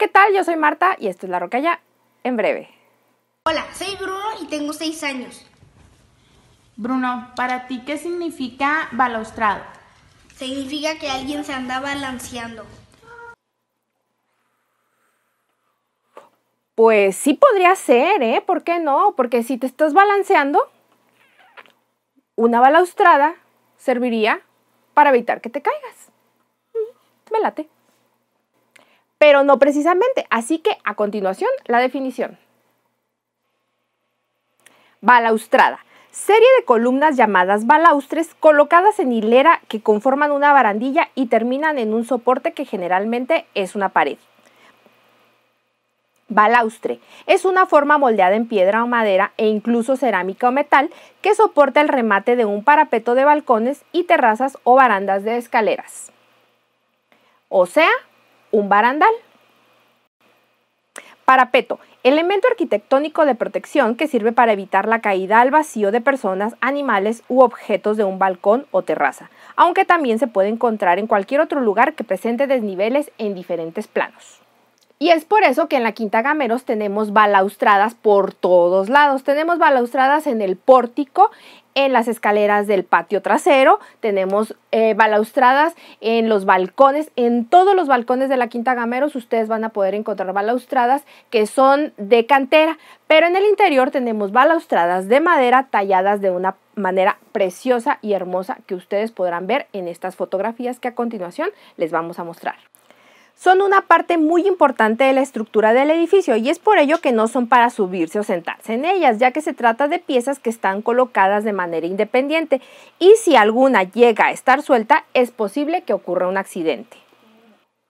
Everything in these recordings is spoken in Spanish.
¿qué tal? Yo soy Marta y esto es La Roca Ya, en breve. Hola, soy Bruno y tengo 6 años. Bruno, ¿para ti qué significa balaustrado? Significa que alguien se anda balanceando. Pues sí podría ser, ¿eh? ¿Por qué no? Porque si te estás balanceando, una balaustrada serviría para evitar que te caigas. Me pero no precisamente. Así que a continuación, la definición. Balaustrada. Serie de columnas llamadas balaustres colocadas en hilera que conforman una barandilla y terminan en un soporte que generalmente es una pared. Balaustre es una forma moldeada en piedra o madera e incluso cerámica o metal que soporta el remate de un parapeto de balcones y terrazas o barandas de escaleras. O sea, un barandal. Parapeto, elemento arquitectónico de protección que sirve para evitar la caída al vacío de personas, animales u objetos de un balcón o terraza, aunque también se puede encontrar en cualquier otro lugar que presente desniveles en diferentes planos. Y es por eso que en la Quinta Gameros tenemos balaustradas por todos lados. Tenemos balaustradas en el pórtico, en las escaleras del patio trasero, tenemos eh, balaustradas en los balcones, en todos los balcones de la Quinta Gameros ustedes van a poder encontrar balaustradas que son de cantera, pero en el interior tenemos balaustradas de madera talladas de una manera preciosa y hermosa que ustedes podrán ver en estas fotografías que a continuación les vamos a mostrar son una parte muy importante de la estructura del edificio y es por ello que no son para subirse o sentarse en ellas, ya que se trata de piezas que están colocadas de manera independiente y si alguna llega a estar suelta es posible que ocurra un accidente.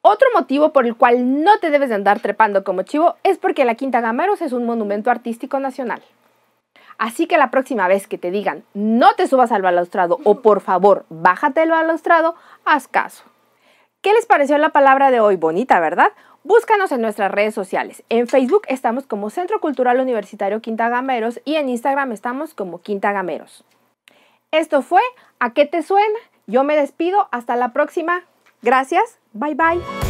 Otro motivo por el cual no te debes de andar trepando como chivo es porque la Quinta Gameros es un monumento artístico nacional. Así que la próxima vez que te digan no te subas al balaustrado o por favor bájate del balaustrado, haz caso. ¿Qué les pareció la palabra de hoy? Bonita, ¿verdad? Búscanos en nuestras redes sociales. En Facebook estamos como Centro Cultural Universitario Quinta Gameros y en Instagram estamos como Quinta Gameros. Esto fue ¿A qué te suena? Yo me despido. Hasta la próxima. Gracias. Bye bye.